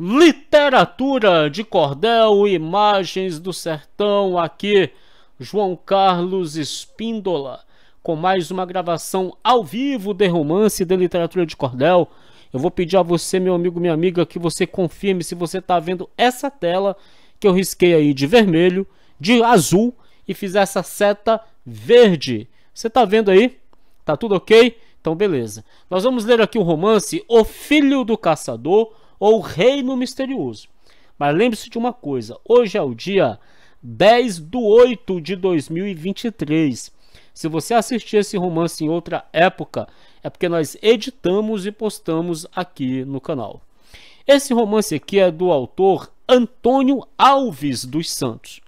Literatura de Cordel, Imagens do Sertão, aqui João Carlos Espíndola, com mais uma gravação ao vivo de romance de literatura de cordel. Eu vou pedir a você, meu amigo, minha amiga, que você confirme se você está vendo essa tela que eu risquei aí de vermelho, de azul e fiz essa seta verde. Você está vendo aí? Tá tudo ok? Então, beleza. Nós vamos ler aqui o romance O Filho do Caçador, ou Reino Misterioso. Mas lembre-se de uma coisa: hoje é o dia 10 do 8 de 2023. Se você assistir esse romance em outra época, é porque nós editamos e postamos aqui no canal. Esse romance aqui é do autor Antônio Alves dos Santos.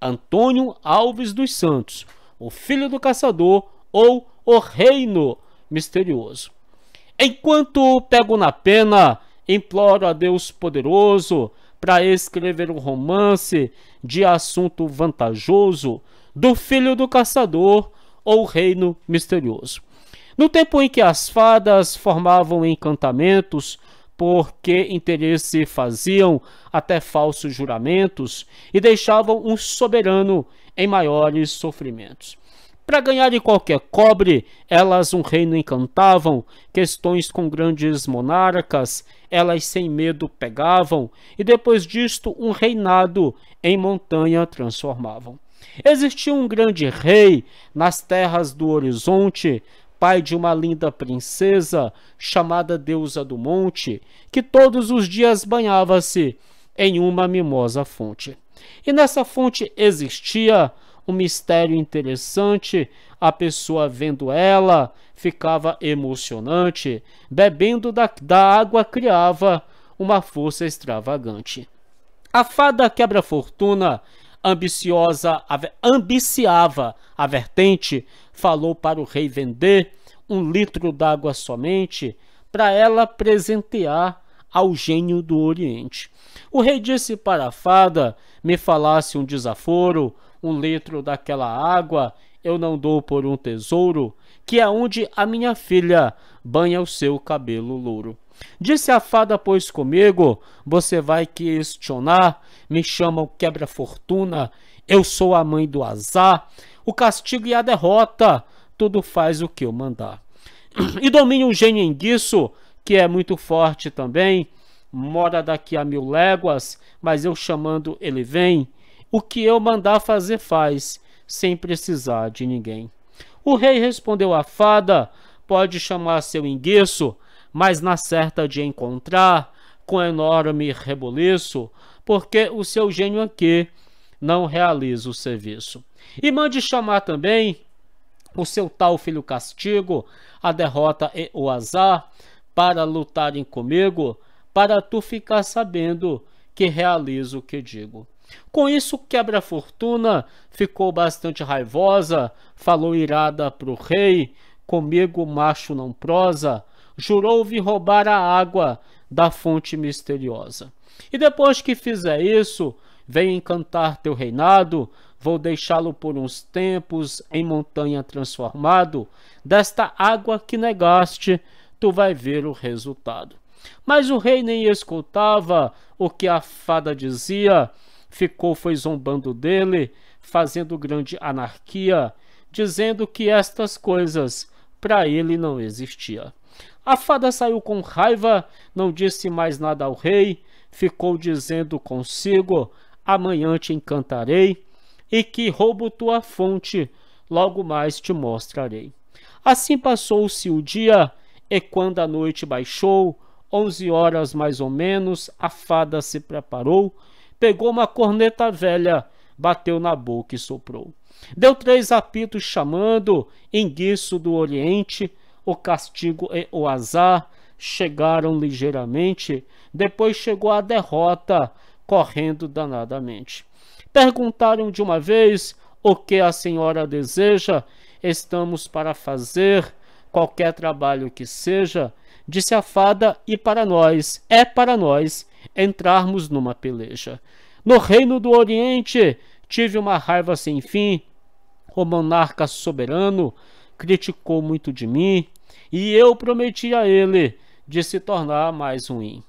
Antônio Alves dos Santos, o filho do caçador ou o reino misterioso. Enquanto pego na pena, Imploro a Deus poderoso para escrever um romance de assunto vantajoso do filho do caçador ou reino misterioso. No tempo em que as fadas formavam encantamentos, porque interesse faziam até falsos juramentos e deixavam um soberano em maiores sofrimentos. Para ganhar de qualquer cobre, elas um reino encantavam, questões com grandes monarcas, elas sem medo pegavam, e depois disto um reinado em montanha transformavam. Existia um grande rei nas terras do horizonte, pai de uma linda princesa, chamada Deusa do Monte, que todos os dias banhava-se em uma mimosa fonte. E nessa fonte existia um mistério interessante, a pessoa vendo ela ficava emocionante, bebendo da, da água criava uma força extravagante. A fada quebra-fortuna, ambiciosa, ambiciava a vertente, falou para o rei vender um litro d'água somente, para ela presentear ao gênio do Oriente. O rei disse para a fada: me falasse um desaforo, um litro daquela água eu não dou por um tesouro, que é onde a minha filha banha o seu cabelo louro. Disse a fada, pois comigo, você vai questionar, me chamam quebra-fortuna, eu sou a mãe do azar, o castigo e a derrota, tudo faz o que eu mandar. E domina o gênio enguiço, que é muito forte também, mora daqui a mil léguas, mas eu chamando ele vem. O que eu mandar fazer, faz, sem precisar de ninguém. O rei respondeu à fada: Pode chamar seu enguiço, mas na certa de encontrar, com enorme reboliço, porque o seu gênio aqui não realiza o serviço. E mande chamar também o seu tal filho castigo, a derrota e o azar, para lutarem comigo, para tu ficar sabendo que realizo o que digo. Com isso, quebra-fortuna ficou bastante raivosa, falou irada pro rei, comigo macho não prosa, jurou vir roubar a água da fonte misteriosa. E depois que fizer isso, vem encantar teu reinado, vou deixá-lo por uns tempos em montanha transformado, desta água que negaste, tu vai ver o resultado. Mas o rei nem escutava o que a fada dizia, ficou foi zombando dele, fazendo grande anarquia, dizendo que estas coisas para ele não existia. A fada saiu com raiva, não disse mais nada ao rei, ficou dizendo consigo: amanhã te encantarei e que roubo tua fonte, logo mais te mostrarei. Assim passou-se o dia, e quando a noite baixou, onze horas mais ou menos, a fada se preparou, pegou uma corneta velha, bateu na boca e soprou. Deu três apitos chamando, enguiço do Oriente, o castigo e o azar chegaram ligeiramente, depois chegou a derrota, correndo danadamente. Perguntaram de uma vez o que a senhora deseja, estamos para fazer qualquer trabalho que seja, disse a fada, e para nós, é para nós, entrarmos numa peleja. No reino do Oriente, tive uma raiva sem fim. O monarca soberano criticou muito de mim e eu prometi a ele de se tornar mais ruim.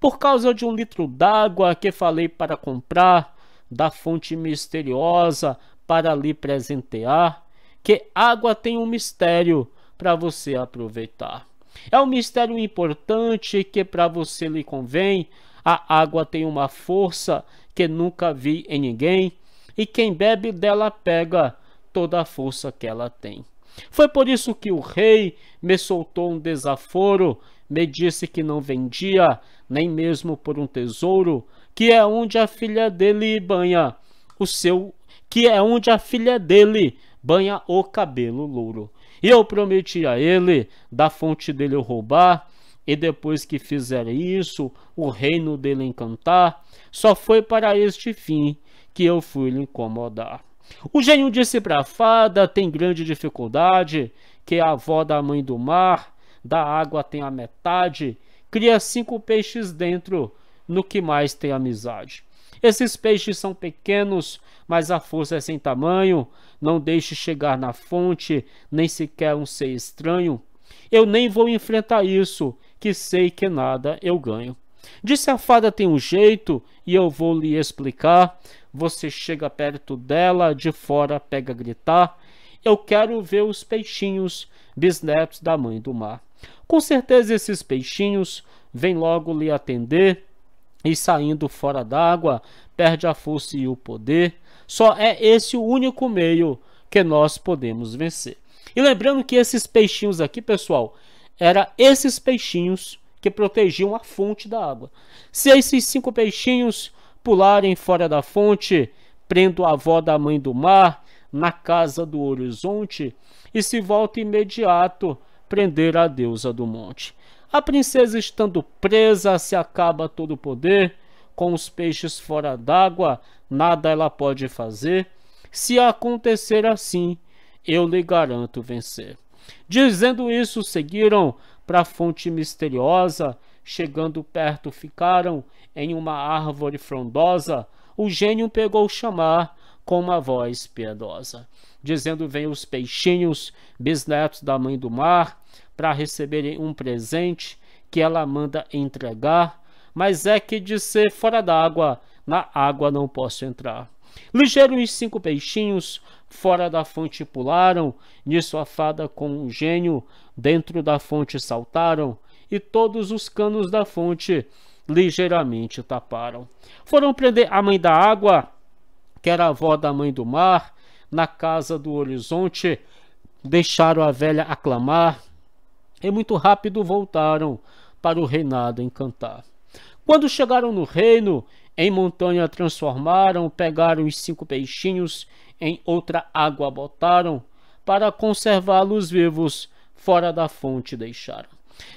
Por causa de um litro d'água que falei para comprar da fonte misteriosa para lhe presentear, que água tem um mistério para você aproveitar. É um mistério importante que para você lhe convém a água tem uma força que nunca vi em ninguém, e quem bebe dela pega toda a força que ela tem. Foi por isso que o rei me soltou um desaforo, me disse que não vendia, nem mesmo por um tesouro, que é onde a filha dele banha o seu, que é onde a filha dele banha o cabelo louro. E eu prometi a ele, da fonte dele eu roubar, e depois que fizer isso, o reino dele encantar, só foi para este fim que eu fui lhe incomodar. O gênio disse para a fada: tem grande dificuldade, que a avó da mãe do mar, da água tem a metade, cria cinco peixes dentro, no que mais tem amizade. Esses peixes são pequenos, mas a força é sem tamanho, não deixe chegar na fonte, nem sequer um ser estranho. Eu nem vou enfrentar isso, que sei que nada eu ganho. Disse a fada tem um jeito e eu vou lhe explicar. Você chega perto dela, de fora pega gritar. Eu quero ver os peixinhos, bisnetos da mãe do mar. Com certeza esses peixinhos vêm logo lhe atender e saindo fora d'água perde a força e o poder. Só é esse o único meio que nós podemos vencer. E lembrando que esses peixinhos aqui, pessoal, era esses peixinhos que protegiam a fonte da água. Se esses cinco peixinhos pularem fora da fonte, prendo a avó da mãe do mar na casa do horizonte e se volta imediato prender a deusa do monte. A princesa, estando presa, se acaba todo o poder. Com os peixes fora d'água, nada ela pode fazer. Se acontecer assim, eu lhe garanto vencer. Dizendo isso, seguiram para a fonte misteriosa. Chegando perto, ficaram em uma árvore frondosa. O gênio pegou o chamar com uma voz piedosa, dizendo: Vem os peixinhos, bisnetos da mãe do mar, para receberem um presente que ela manda entregar. Mas é que de ser fora d'água, na água não posso entrar. Ligeiro os cinco peixinhos fora da fonte pularam, nisso a fada com um gênio, dentro da fonte saltaram, e todos os canos da fonte ligeiramente taparam. Foram prender a mãe da água, que era a avó da mãe do mar, na casa do horizonte, deixaram a velha aclamar, e muito rápido voltaram para o reinado encantar. Quando chegaram no reino, em montanha transformaram, pegaram os cinco peixinhos em outra água botaram, para conservá-los vivos, fora da fonte deixaram.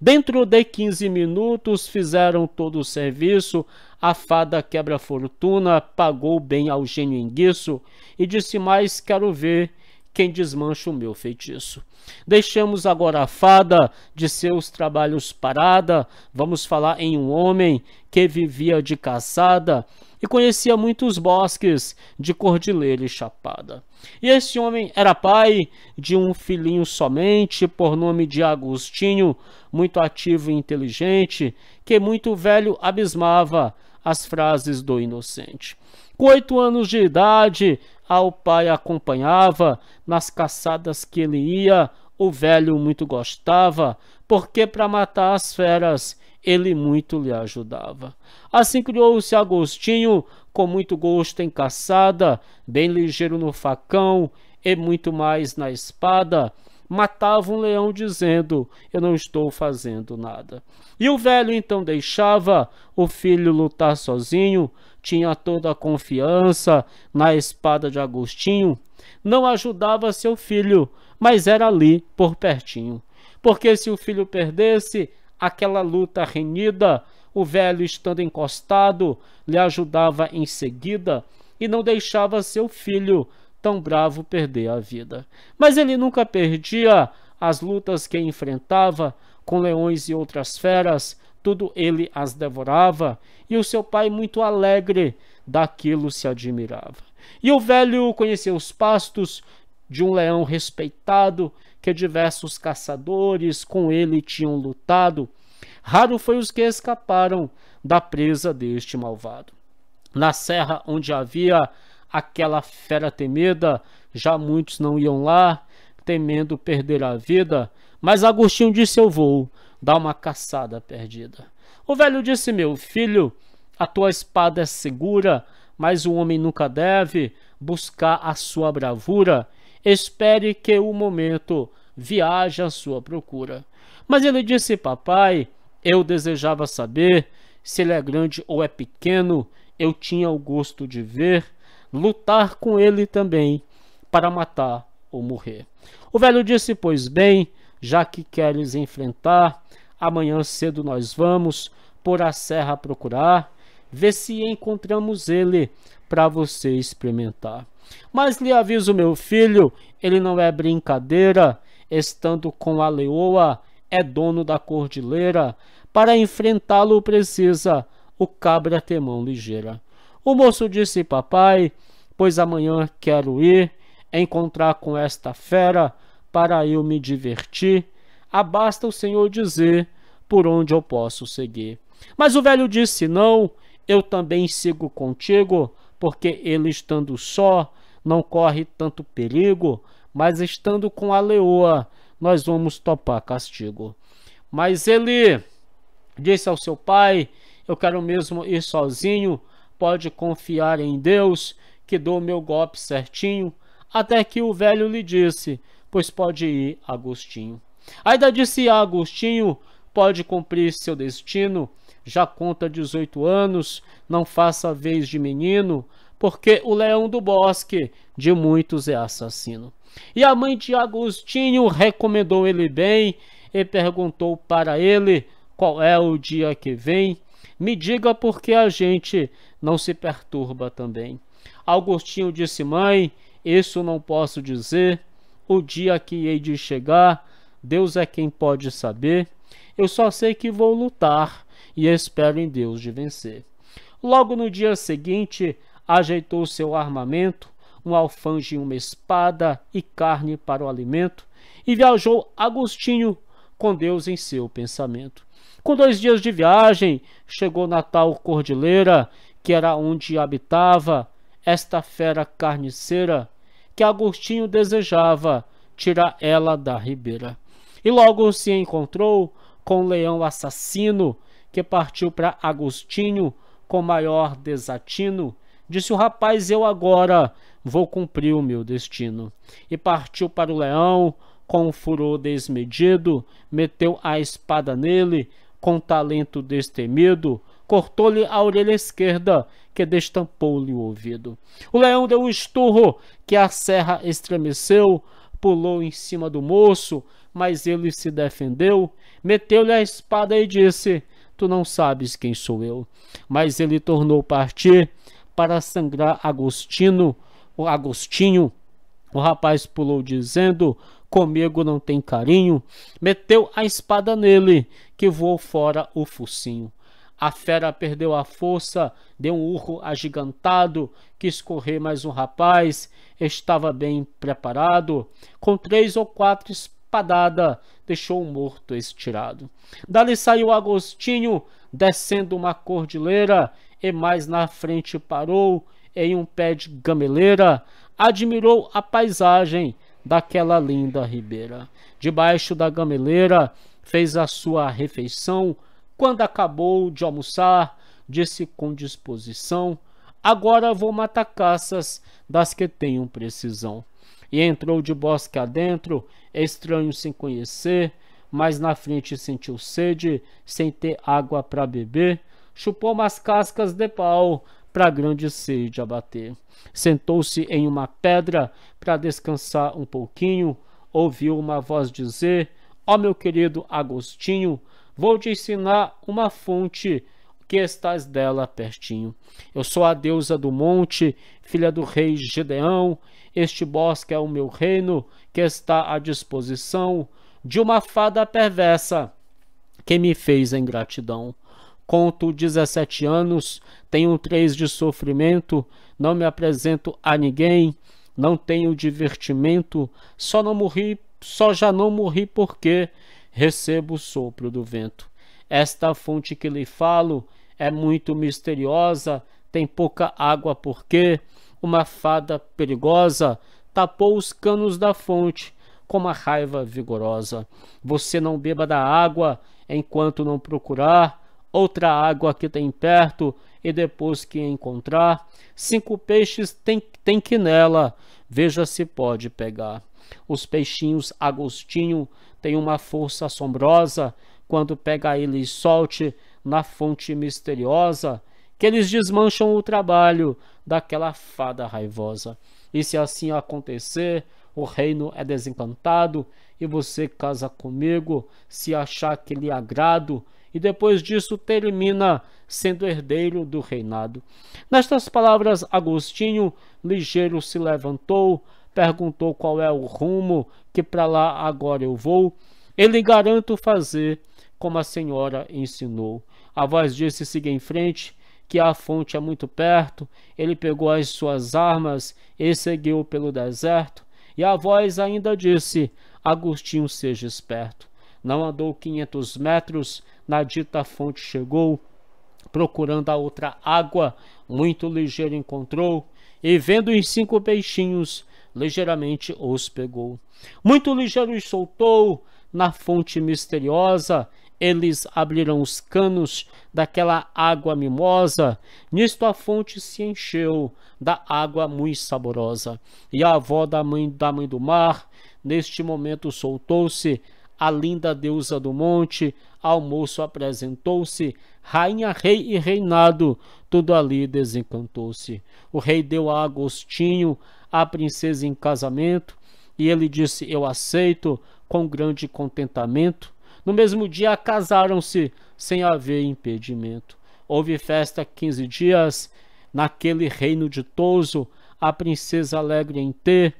Dentro de quinze minutos fizeram todo o serviço, a fada quebra-fortuna pagou bem ao gênio enguiço e disse mais: Quero ver quem desmancha o meu feitiço. Deixemos agora a fada de seus trabalhos parada, vamos falar em um homem que vivia de caçada e conhecia muitos bosques de cordilheira e chapada. E esse homem era pai de um filhinho somente, por nome de Agostinho, muito ativo e inteligente, que muito velho abismava as frases do inocente. Com oito anos de idade, ao pai acompanhava nas caçadas que ele ia, o velho muito gostava, porque para matar as feras ele muito lhe ajudava. Assim criou-se Agostinho, com muito gosto em caçada, bem ligeiro no facão e muito mais na espada. Matava um leão dizendo: Eu não estou fazendo nada. E o velho então deixava o filho lutar sozinho, tinha toda a confiança na espada de Agostinho, não ajudava seu filho, mas era ali por pertinho porque se o filho perdesse, aquela luta renhida, o velho estando encostado, lhe ajudava em seguida e não deixava seu filho tão bravo perder a vida. Mas ele nunca perdia as lutas que enfrentava com leões e outras feras, tudo ele as devorava, e o seu pai, muito alegre, daquilo se admirava. E o velho conhecia os pastos de um leão respeitado que diversos caçadores com ele tinham lutado, raro foi os que escaparam da presa deste malvado. Na serra onde havia aquela fera temida, já muitos não iam lá, temendo perder a vida, mas Agostinho disse: Eu vou dar uma caçada perdida. O velho disse: Meu filho, a tua espada é segura, mas o homem nunca deve buscar a sua bravura. Espere que o momento viaje à sua procura. Mas ele disse: Papai, eu desejava saber se ele é grande ou é pequeno. Eu tinha o gosto de ver, lutar com ele também, para matar ou morrer. O velho disse: Pois bem, já que queres enfrentar, amanhã cedo nós vamos por a serra procurar, ver se encontramos ele para você experimentar. Mas lhe aviso, meu filho, ele não é brincadeira. Estando com a leoa, é dono da cordilheira. Para enfrentá-lo precisa o cabra ter mão ligeira. O moço disse, papai, pois amanhã quero ir encontrar com esta fera para eu me divertir. Abasta o senhor dizer por onde eu posso seguir. Mas o velho disse, não, eu também sigo contigo porque ele estando só não corre tanto perigo, mas estando com a leoa nós vamos topar castigo. Mas ele disse ao seu pai: Eu quero mesmo ir sozinho, pode confiar em Deus, que dou meu golpe certinho. Até que o velho lhe disse: Pois pode ir, Agostinho. Ainda disse a Agostinho: Pode cumprir seu destino já conta 18 anos, não faça vez de menino, porque o leão do bosque de muitos é assassino. E a mãe de Agostinho recomendou ele bem e perguntou para ele qual é o dia que vem. Me diga porque a gente não se perturba também. Agostinho disse: Mãe, isso não posso dizer. O dia que hei de chegar, Deus é quem pode saber. Eu só sei que vou lutar e espero em Deus de vencer. Logo no dia seguinte, ajeitou seu armamento, um alfange e uma espada e carne para o alimento, e viajou Agostinho com Deus em seu pensamento. Com dois dias de viagem, chegou na tal cordilheira, que era onde habitava esta fera carniceira, que Agostinho desejava tirar ela da ribeira. E logo se encontrou com um leão assassino que partiu para Agostinho com maior desatino. Disse o rapaz: Eu agora vou cumprir o meu destino. E partiu para o leão com furor desmedido, meteu a espada nele com talento destemido, cortou-lhe a orelha esquerda, que destampou-lhe o ouvido. O leão deu um esturro, que a serra estremeceu, pulou em cima do moço, mas ele se defendeu, meteu-lhe a espada e disse: Tu não sabes quem sou eu. Mas ele tornou partir para sangrar Agostino, o Agostinho. O rapaz pulou dizendo: Comigo não tem carinho. Meteu a espada nele, que voou fora o focinho. A fera perdeu a força, deu um urro agigantado, quis correr mais um rapaz, estava bem preparado, com três ou quatro espadas espadada deixou o morto estirado. Dali saiu Agostinho, descendo uma cordilheira, e mais na frente parou em um pé de gameleira, admirou a paisagem daquela linda ribeira. Debaixo da gameleira fez a sua refeição, quando acabou de almoçar, disse com disposição: Agora vou matar caças das que tenho precisão e entrou de bosque adentro, é estranho sem conhecer, mas na frente sentiu sede, sem ter água para beber, chupou umas cascas de pau para grande sede abater. Sentou-se em uma pedra para descansar um pouquinho, ouviu uma voz dizer: Ó oh, meu querido Agostinho, vou te ensinar uma fonte que estás dela pertinho. Eu sou a deusa do monte, filha do rei Gedeão. Este bosque é o meu reino, que está à disposição de uma fada perversa que me fez a ingratidão. Conto 17 anos, tenho três de sofrimento, não me apresento a ninguém, não tenho divertimento, só não morri, só já não morri porque recebo o sopro do vento. Esta fonte que lhe falo é muito misteriosa, tem pouca água porque uma fada perigosa tapou os canos da fonte com uma raiva vigorosa. Você não beba da água enquanto não procurar outra água que tem perto e depois que encontrar, cinco peixes tem, tem que nela, veja se pode pegar. Os peixinhos Agostinho têm uma força assombrosa, quando pega ele e solte na fonte misteriosa, que eles desmancham o trabalho daquela fada raivosa. E se assim acontecer, o reino é desencantado e você casa comigo se achar que lhe agrado, e depois disso termina sendo herdeiro do reinado. Nestas palavras, Agostinho ligeiro se levantou, perguntou qual é o rumo que para lá agora eu vou. Ele garanto fazer como a senhora ensinou. A voz disse: siga em frente, que a fonte é muito perto. Ele pegou as suas armas e seguiu pelo deserto. E a voz ainda disse: Agostinho, seja esperto. Não andou 500 metros, na dita fonte chegou, procurando a outra água, muito ligeiro encontrou, e vendo os cinco peixinhos, ligeiramente os pegou. Muito ligeiro os soltou na fonte misteriosa, eles abriram os canos daquela água mimosa. Nisto a fonte se encheu da água muito saborosa. E a avó da mãe, da mãe do mar, neste momento soltou-se. A linda deusa do monte, ao moço apresentou-se, rainha, rei e reinado, tudo ali desencantou-se. O rei deu a Agostinho a princesa em casamento, e ele disse: Eu aceito com grande contentamento no mesmo dia casaram-se sem haver impedimento. Houve festa quinze dias naquele reino ditoso, a princesa alegre em ter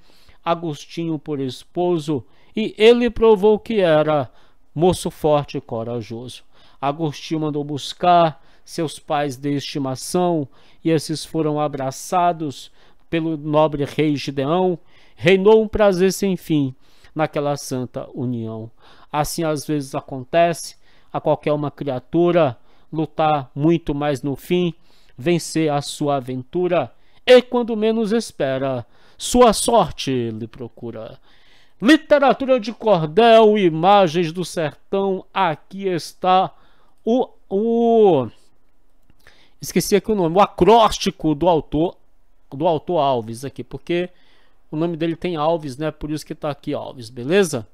Agostinho por esposo, e ele provou que era moço forte e corajoso. Agostinho mandou buscar seus pais de estimação, e esses foram abraçados pelo nobre rei Gideão. Reinou um prazer sem fim naquela santa união. Assim às vezes acontece a qualquer uma criatura lutar muito mais no fim, vencer a sua aventura e quando menos espera, sua sorte lhe procura. Literatura de cordel, imagens do sertão, aqui está o, o esqueci aqui o nome, o acróstico do autor do autor Alves aqui, porque o nome dele tem Alves, né? Por isso que tá aqui Alves, beleza?